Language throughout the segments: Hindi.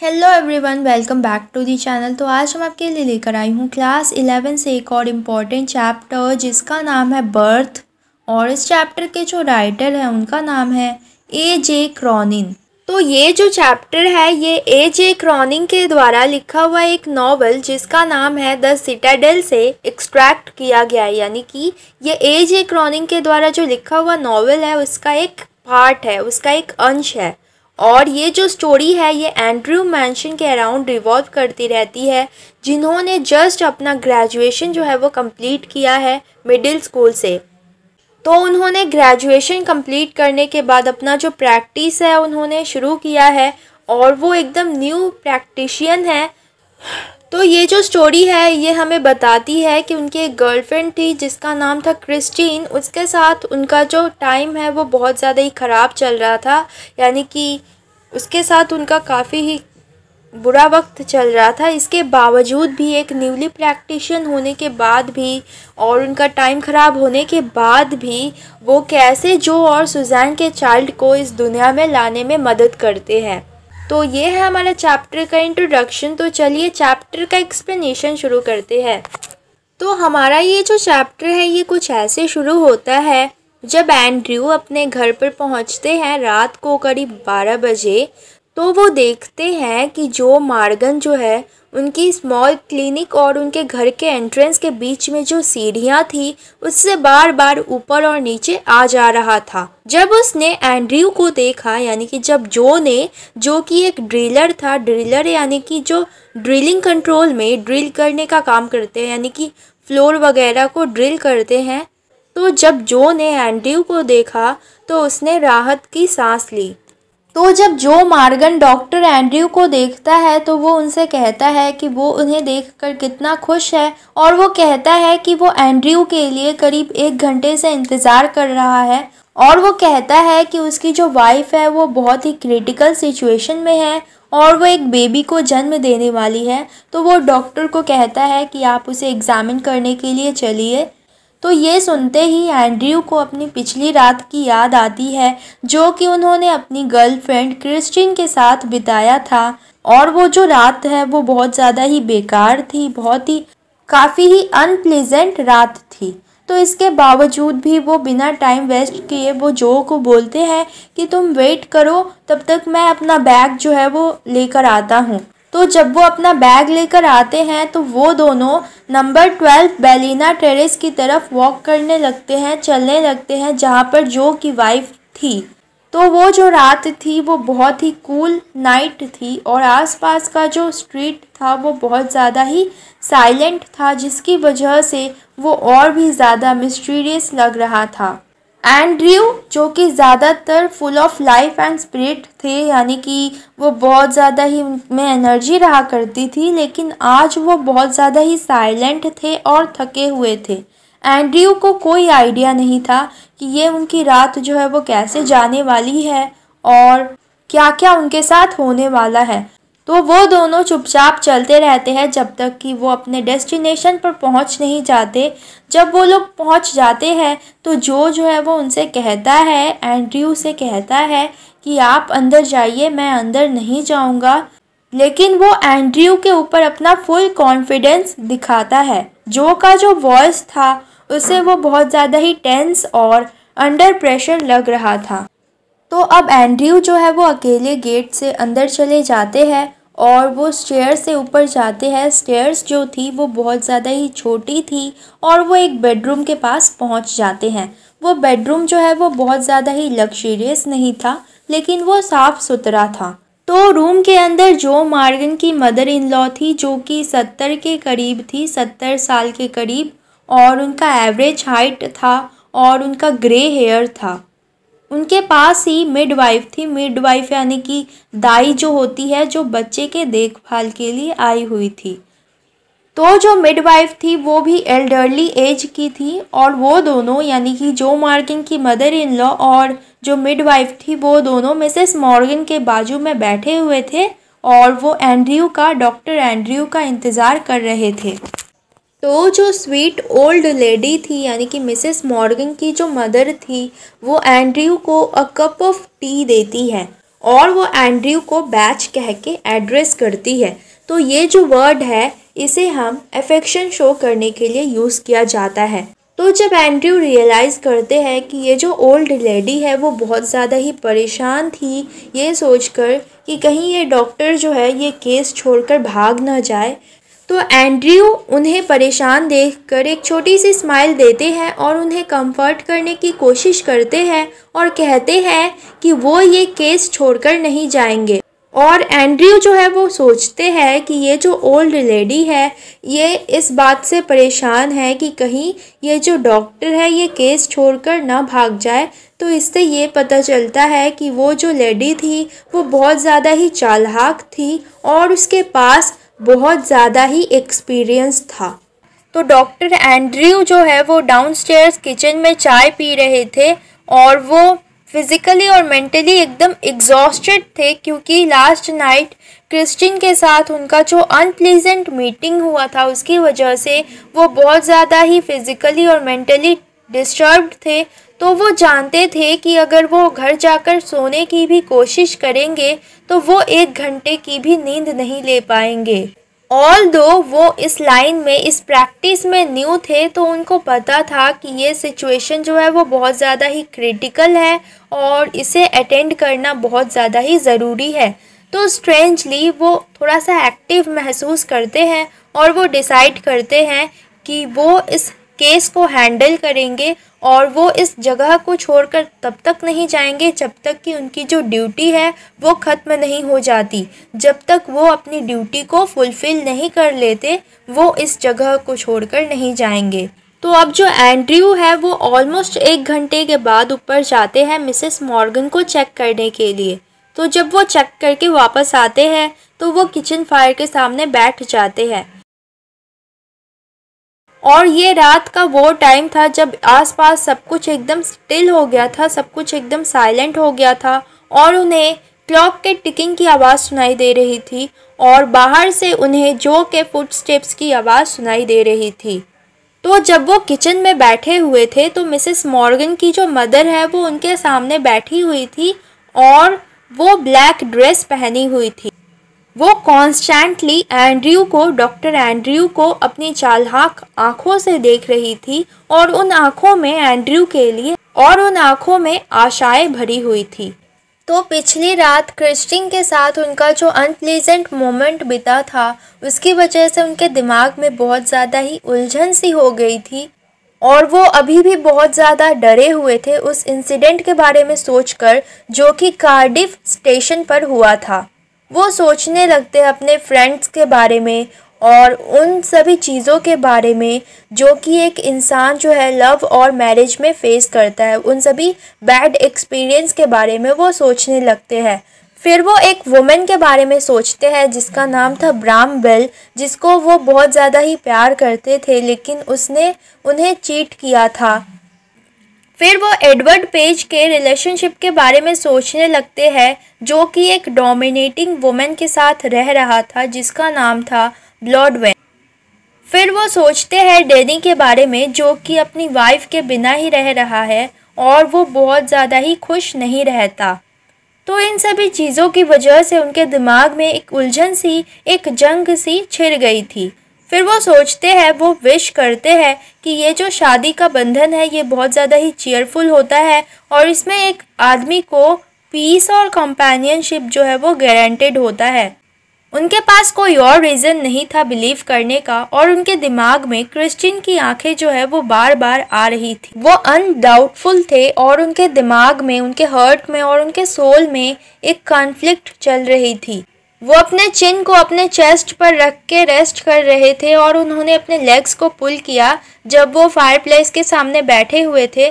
hello everyone welcome back to the channel तो आज हम आपके लिए लेकर आई हूँ क्लास इलेवन से एक और इम्पॉर्टेंट चैप्टर जिसका नाम है बर्थ और इस चैप्टर के जो राइटर हैं उनका नाम है ए जे क्रॉनिन तो ये जो चैप्टर है ये ए जे क्रॉनिंग के द्वारा लिखा हुआ एक नावल जिसका नाम है द सिटाडेल से एक्सट्रैक्ट किया गया है यानी कि ये ए जे क्रॉनिंग के द्वारा जो लिखा हुआ नावल है उसका एक पार्ट है उसका एक अंश है और ये जो स्टोरी है ये एंड्रयू मैंशन के अराउंड रिवॉल्व करती रहती है जिन्होंने जस्ट अपना ग्रेजुएशन जो है वो कंप्लीट किया है मिडिल स्कूल से तो उन्होंने ग्रेजुएशन कंप्लीट करने के बाद अपना जो प्रैक्टिस है उन्होंने शुरू किया है और वो एकदम न्यू प्रैक्टिशियन है तो ये जो स्टोरी है ये हमें बताती है कि उनकी एक गर्लफ्रेंड थी जिसका नाम था क्रिस्टीन उसके साथ उनका जो टाइम है वो बहुत ज़्यादा ही ख़राब चल रहा था यानी कि उसके साथ उनका काफ़ी ही बुरा वक्त चल रहा था इसके बावजूद भी एक न्यूली प्रैक्टिशन होने के बाद भी और उनका टाइम ख़राब होने के बाद भी वो कैसे जो और सुजैन के चाइल्ड को इस दुनिया में लाने में मदद करते हैं तो ये है हमारा चैप्टर का इंट्रोडक्शन तो चलिए चैप्टर का एक्सप्लेनेशन शुरू करते हैं तो हमारा ये जो चैप्टर है ये कुछ ऐसे शुरू होता है जब एंड्रयू अपने घर पर पहुंचते हैं रात को करीब बारह बजे तो वो देखते हैं कि जो मार्गन जो है उनकी स्मॉल क्लिनिक और उनके घर के एंट्रेंस के बीच में जो सीढ़ियाँ थी उससे बार बार ऊपर और नीचे आ जा रहा था जब उसने एंड्रयू को देखा यानी कि जब जो ने जो कि एक ड्रिलर था ड्रिलर यानी कि जो ड्रिलिंग कंट्रोल में ड्रिल करने का काम करते हैं यानी कि फ्लोर वगैरह को ड्रिल करते हैं तो जब जो ने एंड्रयू को देखा तो उसने राहत की सांस ली तो जब जो मार्गन डॉक्टर एंड्रयू को देखता है तो वो उनसे कहता है कि वो उन्हें देखकर कितना खुश है और वो कहता है कि वो एंड्रयू के लिए करीब एक घंटे से इंतज़ार कर रहा है और वो कहता है कि उसकी जो वाइफ है वो बहुत ही क्रिटिकल सिचुएशन में है और वो एक बेबी को जन्म देने वाली है तो वो डॉक्टर को कहता है कि आप उसे एग्ज़ामिन करने के लिए चलिए तो ये सुनते ही एंड्रयू को अपनी पिछली रात की याद आती है जो कि उन्होंने अपनी गर्लफ्रेंड क्रिस्टिन के साथ बिताया था और वो जो रात है वो बहुत ज़्यादा ही बेकार थी बहुत ही काफ़ी ही अनप्लीजेंट रात थी तो इसके बावजूद भी वो बिना टाइम वेस्ट किए वो जो को बोलते हैं कि तुम वेट करो तब तक मैं अपना बैग जो है वो लेकर आता हूँ तो जब वो अपना बैग लेकर आते हैं तो वो दोनों नंबर ट्वेल्व बेलिना टेरेस की तरफ वॉक करने लगते हैं चलने लगते हैं जहाँ पर जो की वाइफ थी तो वो जो रात थी वो बहुत ही कूल नाइट थी और आसपास का जो स्ट्रीट था वो बहुत ज़्यादा ही साइलेंट था जिसकी वजह से वो और भी ज़्यादा मिस्टीरियस लग रहा था एंड्रयू जो कि ज़्यादातर full of life and spirit थे यानी कि वो बहुत ज़्यादा ही उनमें एनर्जी रहा करती थी लेकिन आज वो बहुत ज़्यादा ही साइलेंट थे और थके हुए थे एंड्रयू को कोई आइडिया नहीं था कि ये उनकी रात जो है वो कैसे जाने वाली है और क्या क्या उनके साथ होने वाला है तो वो दोनों चुपचाप चलते रहते हैं जब तक कि वो अपने डेस्टिनेशन पर पहुंच नहीं जाते जब वो लोग पहुंच जाते हैं तो जो जो है वो उनसे कहता है एंड्रयू से कहता है कि आप अंदर जाइए मैं अंदर नहीं जाऊंगा लेकिन वो एंड्रयू के ऊपर अपना फुल कॉन्फिडेंस दिखाता है जो का जो वॉइस था उसे वो बहुत ज़्यादा ही टेंस और अंडर प्रेशर लग रहा था तो अब एंड्रयू जो है वो अकेले गेट से अंदर चले जाते हैं और वो स्टेयर से ऊपर जाते हैं स्टेयर्स जो थी वो बहुत ज़्यादा ही छोटी थी और वो एक बेडरूम के पास पहुंच जाते हैं वो बेडरूम जो है वो बहुत ज़्यादा ही लग्जरियस नहीं था लेकिन वो साफ़ सुथरा था तो रूम के अंदर जो मार्गन की मदर इन लॉ थी जो कि सत्तर के करीब थी सत्तर साल के करीब और उनका एवरेज हाइट था और उनका ग्रे हेयर था उनके पास ही मिडवाइफ थी मिडवाइफ यानी कि दाई जो होती है जो बच्चे के देखभाल के लिए आई हुई थी तो जो मिडवाइफ थी वो भी एल्डरली एज की थी और वो दोनों यानी कि जो मार्गिन की मदर इन लॉ और जो मिडवाइफ थी वो दोनों मिसेस मॉर्गिन के बाजू में बैठे हुए थे और वो एंड्रयू का डॉक्टर एंड्रयू का इंतज़ार कर रहे थे तो जो स्वीट ओल्ड लेडी थी यानी कि मिसेस मॉर्गन की जो मदर थी वो एंड्रयू को अ कप ऑफ टी देती है और वो एंड्रयू को बैच कह के एड्रेस करती है तो ये जो वर्ड है इसे हम अफेक्शन शो करने के लिए यूज़ किया जाता है तो जब एंड्रयू रियलाइज़ करते हैं कि ये जो ओल्ड लेडी है वो बहुत ज़्यादा ही परेशान थी ये सोचकर कि कहीं ये डॉक्टर जो है ये केस छोड़कर भाग ना जाए तो एंड्रयू उन्हें परेशान देखकर एक छोटी सी स्माइल देते हैं और उन्हें कंफर्ट करने की कोशिश करते हैं और कहते हैं कि वो ये केस छोड़कर नहीं जाएंगे और एंड्रयू जो है वो सोचते हैं कि ये जो ओल्ड लेडी है ये इस बात से परेशान है कि कहीं ये जो डॉक्टर है ये केस छोड़कर ना भाग जाए तो इससे ये पता चलता है कि वो जो लेडी थी वो बहुत ज़्यादा ही चालाक थी और उसके पास बहुत ज़्यादा ही एक्सपीरियंस था तो डॉक्टर एंड्रयू जो है वो डाउन किचन में चाय पी रहे थे और वो फिज़िकली और मेंटली एकदम एग्जॉस्टेड थे क्योंकि लास्ट नाइट क्रिस्टिन के साथ उनका जो अनप्लीजेंट मीटिंग हुआ था उसकी वजह से वो बहुत ज़्यादा ही फिज़िकली और मेंटली डिस्टर्ब थे तो वो जानते थे कि अगर वो घर जाकर सोने की भी कोशिश करेंगे तो वो एक घंटे की भी नींद नहीं ले पाएंगे ऑल दो वो इस लाइन में इस प्रैक्टिस में न्यू थे तो उनको पता था कि ये सिचुएशन जो है वो बहुत ज़्यादा ही क्रिटिकल है और इसे अटेंड करना बहुत ज़्यादा ही ज़रूरी है तो स्ट्रेंजली वो थोड़ा सा एक्टिव महसूस करते हैं और वो डिसाइड करते हैं कि वो इस केस को हैंडल करेंगे और वो इस जगह को छोड़कर तब तक नहीं जाएंगे जब तक कि उनकी जो ड्यूटी है वो ख़त्म नहीं हो जाती जब तक वो अपनी ड्यूटी को फुलफ़िल नहीं कर लेते वो इस जगह को छोड़कर नहीं जाएंगे तो अब जो एंड्रयू है वो ऑलमोस्ट एक घंटे के बाद ऊपर जाते हैं मिसेस मॉर्गन को चेक करने के लिए तो जब वो चेक करके वापस आते हैं तो वो किचन फायर के सामने बैठ जाते हैं और ये रात का वो टाइम था जब आसपास सब कुछ एकदम स्टिल हो गया था सब कुछ एकदम साइलेंट हो गया था और उन्हें क्लॉक के टिकिंग की आवाज़ सुनाई दे रही थी और बाहर से उन्हें जो के फुटस्टेप्स की आवाज़ सुनाई दे रही थी तो जब वो किचन में बैठे हुए थे तो मिसेस मॉर्गन की जो मदर है वो उनके सामने बैठी हुई थी और वो ब्लैक ड्रेस पहनी हुई थी वो कॉन्स्टेंटली एंड्रयू को डॉक्टर एंड्रयू को अपनी चालहाक आंखों से देख रही थी और उन आंखों में एंड्रयू के लिए और उन आंखों में आशाएं भरी हुई थी तो पिछली रात क्रिस्टिन के साथ उनका जो अनप्लीजेंट मोमेंट बिता था उसकी वजह से उनके दिमाग में बहुत ज़्यादा ही उलझन सी हो गई थी और वो अभी भी बहुत ज़्यादा डरे हुए थे उस इंसिडेंट के बारे में सोचकर जो कि कार्डिफ स्टेशन पर हुआ था वो सोचने लगते हैं अपने फ्रेंड्स के बारे में और उन सभी चीज़ों के बारे में जो कि एक इंसान जो है लव और मैरिज में फ़ेस करता है उन सभी बैड एक्सपीरियंस के बारे में वो सोचने लगते हैं फिर वो एक वुमेन के बारे में सोचते हैं जिसका नाम था ब्राम बेल जिसको वो बहुत ज़्यादा ही प्यार करते थे लेकिन उसने उन्हें चीट किया था फिर वो एडवर्ड पेज के रिलेशनशिप के बारे में सोचने लगते हैं जो कि एक डोमिनेटिंग वुमेन के साथ रह रहा था जिसका नाम था ब्लॉडवेन फिर वो सोचते हैं डेनी के बारे में जो कि अपनी वाइफ के बिना ही रह रहा है और वो बहुत ज़्यादा ही खुश नहीं रहता तो इन सभी चीज़ों की वजह से उनके दिमाग में एक उलझन सी एक जंग सी छिड़ गई थी फिर वो सोचते हैं वो विश करते हैं कि ये जो शादी का बंधन है ये बहुत ज़्यादा ही चेयरफुल होता है और इसमें एक आदमी को पीस और कंपेनियनशिप जो है वो गारंटेड होता है उनके पास कोई और रीज़न नहीं था बिलीव करने का और उनके दिमाग में क्रिश्चियन की आंखें जो है वो बार बार आ रही थी वो अनडाउटफुल थे और उनके दिमाग में उनके हर्ट में और उनके सोल में एक कॉन्फ्लिक्ट चल रही थी वो अपने चिन को अपने चेस्ट पर रख के रेस्ट कर रहे थे और उन्होंने अपने लेग्स को पुल किया जब वो प्लेस के सामने बैठे हुए थे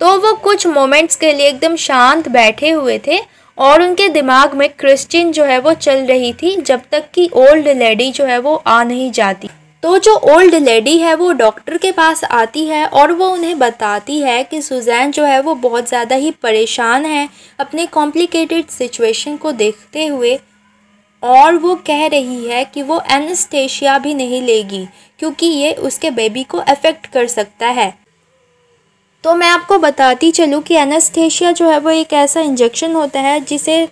तो वो कुछ मोमेंट्स के लिए एकदम शांत बैठे हुए थे और उनके दिमाग में क्रिश्चियन जो है वो चल रही थी जब तक कि ओल्ड लेडी जो है वो आ नहीं जाती तो जो ओल्ड लेडी है वो डॉक्टर के पास आती है और वो उन्हें बताती है कि सुजैन जो है वो बहुत ज़्यादा ही परेशान है अपने कॉम्प्लिकेटेड सिचुएशन को देखते हुए और वो कह रही है कि वो एनस्टेशिया भी नहीं लेगी क्योंकि ये उसके बेबी को अफेक्ट कर सकता है तो मैं आपको बताती चलूँ कि एनस्टेशिया जो है वो एक ऐसा इंजेक्शन होता है जिसे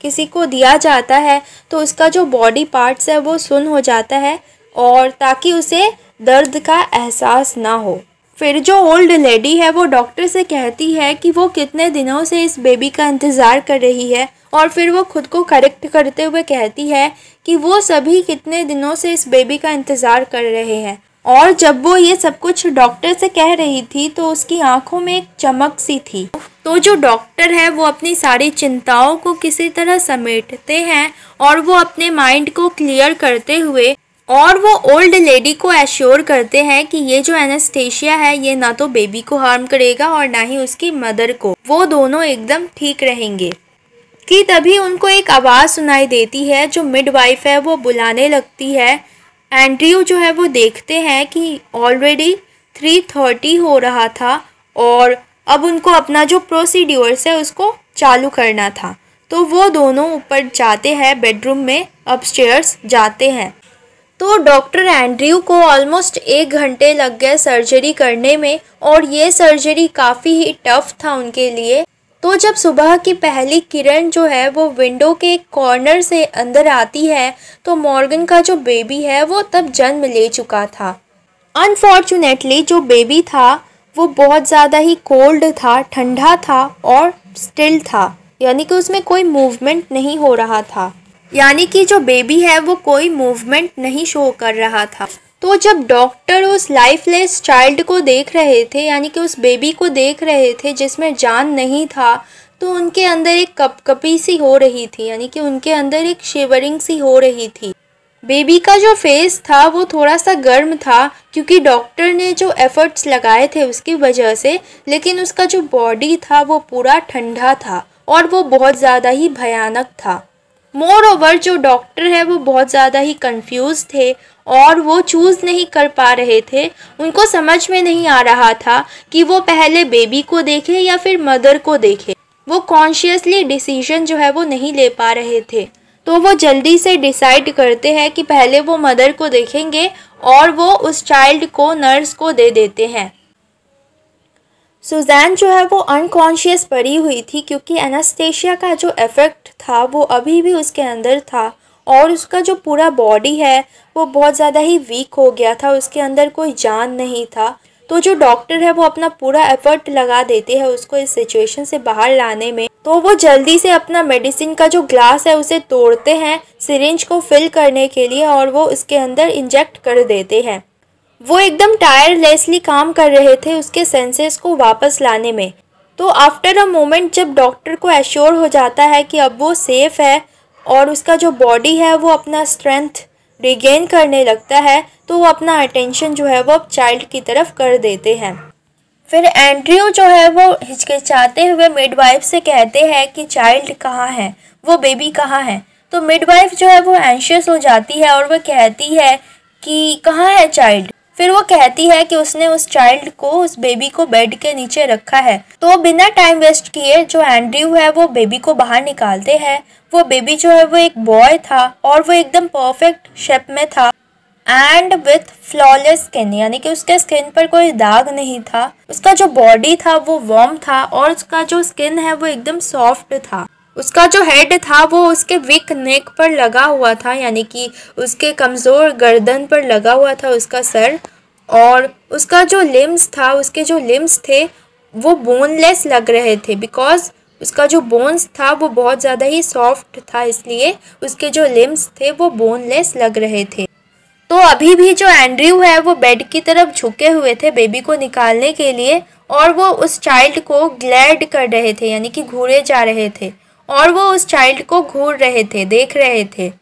किसी को दिया जाता है तो उसका जो बॉडी पार्ट्स है वो सुन हो जाता है और ताकि उसे दर्द का एहसास ना हो फिर जो ओल्ड लेडी है वो डॉक्टर से कहती है कि वो कितने दिनों से इस बेबी का इंतज़ार कर रही है और फिर वो खुद को करेक्ट करते हुए कहती है कि वो सभी कितने दिनों से इस बेबी का इंतज़ार कर रहे हैं और जब वो ये सब कुछ डॉक्टर से कह रही थी तो उसकी आंखों में एक चमक सी थी तो जो डॉक्टर है वो अपनी सारी चिंताओं को किसी तरह समेटते हैं और वो अपने माइंड को क्लियर करते हुए और वो ओल्ड लेडी को एश्योर करते हैं कि ये जो एनेस्थेशिया है ये ना तो बेबी को हार्म करेगा और ना ही उसकी मदर को वो दोनों एकदम ठीक रहेंगे कि तभी उनको एक आवाज़ सुनाई देती है जो मिडवाइफ है वो बुलाने लगती है एंड्रयू जो है वो देखते हैं कि ऑलरेडी थ्री थर्टी हो रहा था और अब उनको अपना जो प्रोसीड्यूर्स है उसको चालू करना था तो वो दोनों ऊपर जाते हैं बेडरूम में अपस्टेयर्स जाते हैं तो डॉक्टर एंड्रयू को ऑलमोस्ट एक घंटे लग गए सर्जरी करने में और ये सर्जरी काफ़ी ही टफ था उनके लिए तो जब सुबह की पहली किरण जो है वो विंडो के कॉर्नर से अंदर आती है तो मॉर्गन का जो बेबी है वो तब जन्म ले चुका था अनफॉर्चुनेटली जो बेबी था वो बहुत ज़्यादा ही कोल्ड था ठंडा था और स्टिल था यानी कि उसमें कोई मूवमेंट नहीं हो रहा था यानी कि जो बेबी है वो कोई मूवमेंट नहीं शो कर रहा था तो जब डॉक्टर उस लाइफलेस चाइल्ड को देख रहे थे यानी कि उस बेबी को देख रहे थे जिसमें जान नहीं था तो उनके अंदर एक कपकपी सी हो रही थी यानी कि उनके अंदर एक शिवरिंग सी हो रही थी बेबी का जो फेस था वो थोड़ा सा गर्म था क्योंकि डॉक्टर ने जो एफर्ट्स लगाए थे उसकी वजह से लेकिन उसका जो बॉडी था वो पूरा ठंडा था और वो बहुत ज़्यादा ही भयानक था मोर ओवर जो डॉक्टर है वो बहुत ज़्यादा ही कंफ्यूज थे और वो चूज़ नहीं कर पा रहे थे उनको समझ में नहीं आ रहा था कि वो पहले बेबी को देखें या फिर मदर को देखें वो कॉन्शियसली डिसीजन जो है वो नहीं ले पा रहे थे तो वो जल्दी से डिसाइड करते हैं कि पहले वो मदर को देखेंगे और वो उस चाइल्ड को नर्स को दे देते हैं सुजैन जो है वो अनकॉन्शियस पड़ी हुई थी क्योंकि एनास्टेशिया का जो इफ़ेक्ट था वो अभी भी उसके अंदर था और उसका जो पूरा बॉडी है वो बहुत ज़्यादा ही वीक हो गया था उसके अंदर कोई जान नहीं था तो जो डॉक्टर है वो अपना पूरा एफर्ट लगा देते हैं उसको इस सिचुएशन से बाहर लाने में तो वो जल्दी से अपना मेडिसिन का जो ग्लास है उसे तोड़ते हैं सिरिंज को फिल करने के लिए और वो उसके अंदर इंजेक्ट कर देते हैं वो एकदम टायरलेसली काम कर रहे थे उसके सेंसेस को वापस लाने में तो आफ्टर अ मोमेंट जब डॉक्टर को एश्योर हो जाता है कि अब वो सेफ़ है और उसका जो बॉडी है वो अपना स्ट्रेंथ रिगेन करने लगता है तो वो अपना अटेंशन जो है वो अब चाइल्ड की तरफ कर देते हैं फिर एंड्रियो जो है वो हिचकिचाते हुए मिडवाइफ से कहते हैं कि चाइल्ड कहाँ है वो बेबी कहाँ है तो मिडवाइफ जो है वो एंशियस हो जाती है और वह कहती है कि कहाँ है चाइल्ड फिर वो कहती है कि उसने उस चाइल्ड को उस बेबी को बेड के नीचे रखा है तो बिना टाइम वेस्ट किए जो एंड्रयू है वो बेबी को बाहर निकालते हैं वो बेबी जो है वो एक बॉय था और वो एकदम परफेक्ट शेप में था एंड विथ फ्लॉलेस स्किन यानी कि उसके स्किन पर कोई दाग नहीं था उसका जो बॉडी था वो वार्म था और उसका जो स्किन है वो एकदम सॉफ्ट था उसका जो हेड था वो उसके वीक नेक पर लगा हुआ था यानी कि उसके कमज़ोर गर्दन पर लगा हुआ था उसका सर और उसका जो लिम्स था उसके जो लिम्स थे वो बोनलेस लग रहे थे बिकॉज़ उसका जो बोन्स था वो बहुत ज़्यादा ही सॉफ्ट था इसलिए उसके जो लिम्स थे वो बोनलेस लग रहे थे तो अभी भी जो एंड्रयू है वो बेड की तरफ झुके हुए थे बेबी को निकालने के लिए और वो उस चाइल्ड को ग्लैड कर रहे थे यानी कि घूरे जा रहे थे और वो उस चाइल्ड को घूर रहे थे देख रहे थे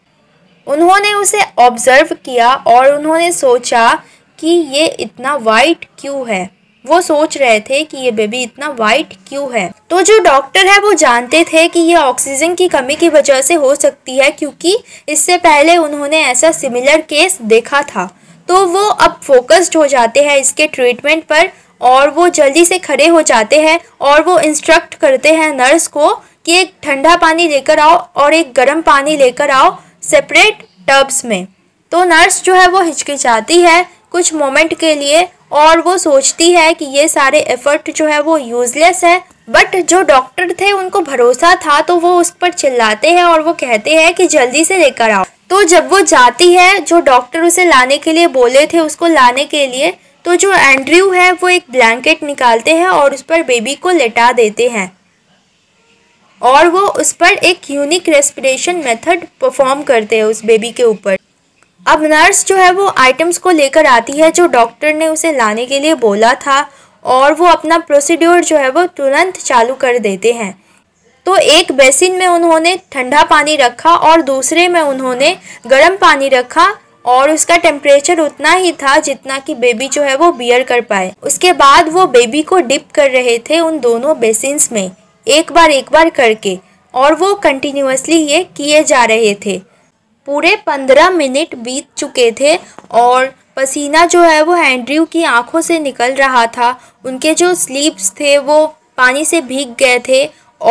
उन्होंने उसे ऑब्जर्व किया और उन्होंने सोचा कि ये इतना वाइट क्यों है वो सोच रहे थे कि ये बेबी इतना वाइट क्यों है तो जो डॉक्टर है वो जानते थे कि ये ऑक्सीजन की कमी की वजह से हो सकती है क्योंकि इससे पहले उन्होंने ऐसा सिमिलर केस देखा था तो वो अब फोकस्ड हो जाते हैं इसके ट्रीटमेंट पर और वो जल्दी से खड़े हो जाते हैं और वो इंस्ट्रक्ट करते हैं नर्स को कि एक ठंडा पानी लेकर आओ और एक गर्म पानी लेकर आओ सेपरेट टब्स में तो नर्स जो है वो हिचकिचाती है कुछ मोमेंट के लिए और वो सोचती है कि ये सारे एफर्ट जो है वो यूजलेस है बट जो डॉक्टर थे उनको भरोसा था तो वो उस पर चिल्लाते हैं और वो कहते हैं कि जल्दी से लेकर आओ तो जब वो जाती है जो डॉक्टर उसे लाने के लिए बोले थे उसको लाने के लिए तो जो एंड्रयू है वो एक ब्लैंकेट निकालते हैं और उस पर बेबी को लेटा देते हैं और वो उस पर एक यूनिक रेस्पिरेशन मेथड परफॉर्म करते हैं उस बेबी के ऊपर अब नर्स जो है वो आइटम्स को लेकर आती है जो डॉक्टर ने उसे लाने के लिए बोला था और वो अपना प्रोसीड्योर जो है वो तुरंत चालू कर देते हैं तो एक बेसिन में उन्होंने ठंडा पानी रखा और दूसरे में उन्होंने गर्म पानी रखा और उसका टेम्परेचर उतना ही था जितना कि बेबी जो है वो बियर कर पाए उसके बाद वो बेबी को डिप कर रहे थे उन दोनों बेसिन में एक बार एक बार करके और वो कंटिन्यूसली ये किए जा रहे थे पूरे पंद्रह मिनट बीत चुके थे और पसीना जो है वो एंड्रयू की आंखों से निकल रहा था उनके जो स्लीप्स थे वो पानी से भीग गए थे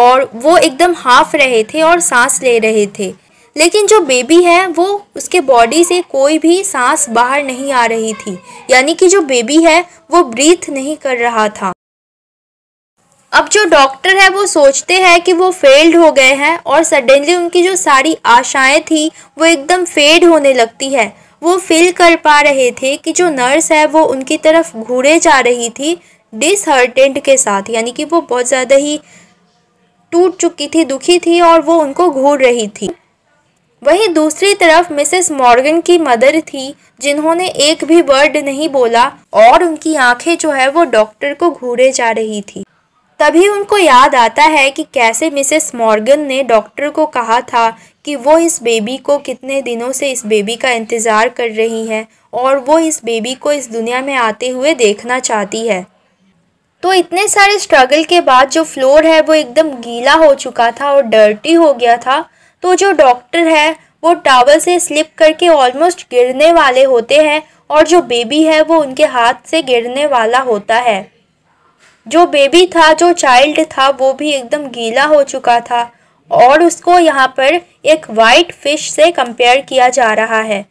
और वो एकदम हाफ रहे थे और सांस ले रहे थे लेकिन जो बेबी है वो उसके बॉडी से कोई भी सांस बाहर नहीं आ रही थी यानी कि जो बेबी है वो ब्रीथ नहीं कर रहा था अब जो डॉक्टर है वो सोचते हैं कि वो फेल्ड हो गए हैं और सडनली उनकी जो सारी आशाएं थी वो एकदम फेड होने लगती है वो फील कर पा रहे थे कि जो नर्स है वो उनकी तरफ घूरे जा रही थी डिसहर्टेंट के साथ यानी कि वो बहुत ज़्यादा ही टूट चुकी थी दुखी थी और वो उनको घूर रही थी वहीं दूसरी तरफ मिसेस मॉर्गन की मदर थी जिन्होंने एक भी वर्ड नहीं बोला और उनकी आंखें जो है वो डॉक्टर को घूरे जा रही थी तभी उनको याद आता है कि कैसे मिसेस मॉर्गन ने डॉक्टर को कहा था कि वो इस बेबी को कितने दिनों से इस बेबी का इंतज़ार कर रही हैं और वो इस बेबी को इस दुनिया में आते हुए देखना चाहती है तो इतने सारे स्ट्रगल के बाद जो फ्लोर है वो एकदम गीला हो चुका था और डर्टी हो गया था तो जो डॉक्टर है वो टावल से स्लिप करके ऑलमोस्ट गिरने वाले होते हैं और जो बेबी है वो उनके हाथ से गिरने वाला होता है जो बेबी था जो चाइल्ड था वो भी एकदम गीला हो चुका था और उसको यहाँ पर एक वाइट फिश से कंपेयर किया जा रहा है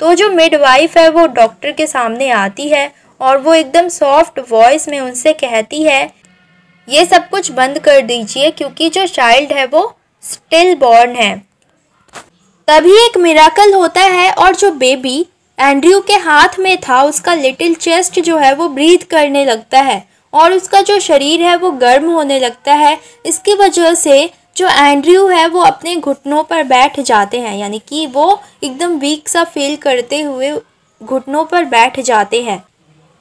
तो जो मिडवाइफ है वो डॉक्टर के सामने आती है और वो एकदम सॉफ्ट वॉइस में उनसे कहती है ये सब कुछ बंद कर दीजिए क्योंकि जो चाइल्ड है वो स्टिल बॉर्न है तभी एक मिराकल होता है और जो बेबी एंड्रयू के हाथ में था उसका लिटिल चेस्ट जो है वो ब्रीथ करने लगता है और उसका जो शरीर है वो गर्म होने लगता है इसकी वजह से जो एंड्रयू है वो अपने घुटनों पर बैठ जाते हैं यानी कि वो एकदम वीक सा फील करते हुए घुटनों पर बैठ जाते हैं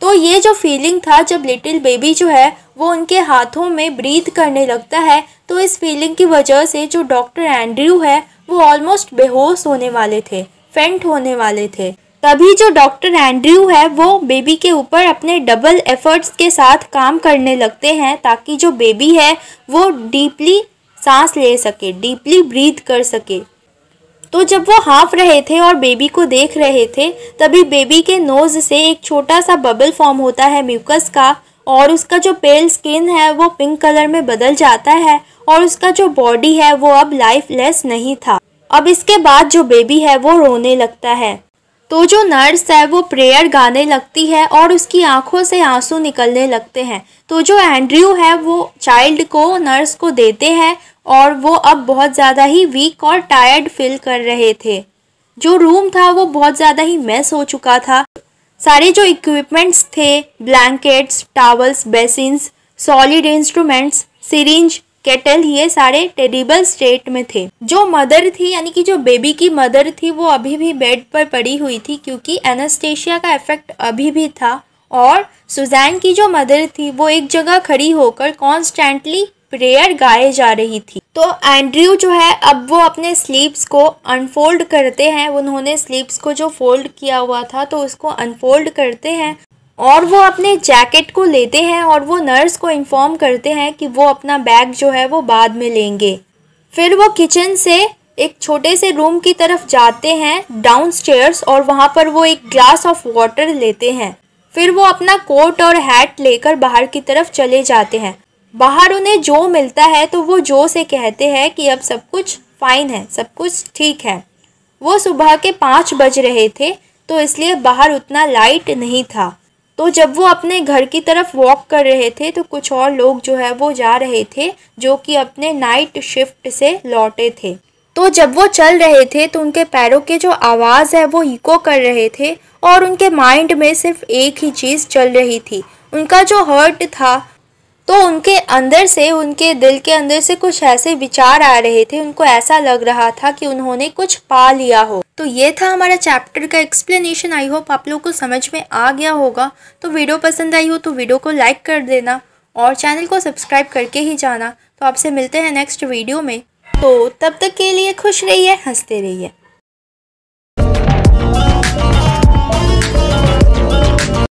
तो ये जो फीलिंग था जब लिटिल बेबी जो है वो उनके हाथों में ब्रीथ करने लगता है तो इस फीलिंग की वजह से जो डॉक्टर एंड्रयू है वो ऑलमोस्ट बेहोश होने वाले थे फेंट होने वाले थे तभी जो डॉक्टर एंड्रयू है वो बेबी के ऊपर अपने डबल एफर्ट्स के साथ काम करने लगते हैं ताकि जो बेबी है वो डीपली सांस ले सके डीपली ब्रीथ कर सके तो जब वो हाँफ रहे थे और बेबी को देख रहे थे तभी बेबी के नोज़ से एक छोटा सा बबल फॉर्म होता है म्यूकस का और उसका जो पेल स्किन है वो पिंक कलर में बदल जाता है और उसका जो बॉडी है वो अब लाइफलेस नहीं था अब इसके बाद जो बेबी है वो रोने लगता है तो जो नर्स है वो प्रेयर गाने लगती है और उसकी आंखों से आंसू निकलने लगते हैं तो जो एंड्रयू है वो चाइल्ड को नर्स को देते हैं और वो अब बहुत ज़्यादा ही वीक और टायर्ड फील कर रहे थे जो रूम था वो बहुत ज़्यादा ही मेस हो चुका था सारे जो इक्विपमेंट्स थे blankets towels basins solid instruments syringe kettle ये सारे टेरिबल स्टेट में थे जो मदर थी यानी कि जो बेबी की मदर थी वो अभी भी बेड पर पड़ी हुई थी क्योंकि एनास्टेशिया का इफेक्ट अभी भी था और सुजैन की जो मदर थी वो एक जगह खड़ी होकर कॉन्स्टेंटली प्रेयर गाए जा रही थी तो एंड्रयू जो है अब वो अपने स्लीप्स को अनफोल्ड करते हैं उन्होंने स्लीप्स को जो फोल्ड किया हुआ था तो उसको अनफोल्ड करते हैं और वो अपने जैकेट को लेते हैं और वो नर्स को इन्फॉर्म करते हैं कि वो अपना बैग जो है वो बाद में लेंगे फिर वो किचन से एक छोटे से रूम की तरफ जाते हैं डाउन और वहाँ पर वो एक ग्लास ऑफ वाटर लेते हैं फिर वो अपना कोट और हैट लेकर बाहर की तरफ चले जाते हैं बाहर उन्हें जो मिलता है तो वो जो से कहते हैं कि अब सब कुछ फाइन है सब कुछ ठीक है वो सुबह के पाँच बज रहे थे तो इसलिए बाहर उतना लाइट नहीं था तो जब वो अपने घर की तरफ वॉक कर रहे थे तो कुछ और लोग जो है वो जा रहे थे जो कि अपने नाइट शिफ्ट से लौटे थे तो जब वो चल रहे थे तो उनके पैरों के जो आवाज़ है वो इको कर रहे थे और उनके माइंड में सिर्फ एक ही चीज़ चल रही थी उनका जो हर्ट था तो उनके अंदर से उनके दिल के अंदर से कुछ ऐसे विचार आ रहे थे उनको ऐसा लग रहा था कि उन्होंने कुछ पा लिया हो तो ये था हमारा चैप्टर का एक्सप्लेनेशन आई होप आप लोग को समझ में आ गया होगा तो वीडियो पसंद आई हो तो वीडियो को लाइक कर देना और चैनल को सब्सक्राइब करके ही जाना तो आपसे मिलते हैं नेक्स्ट वीडियो में तो तब तक के लिए खुश रहिए हंसते रहिए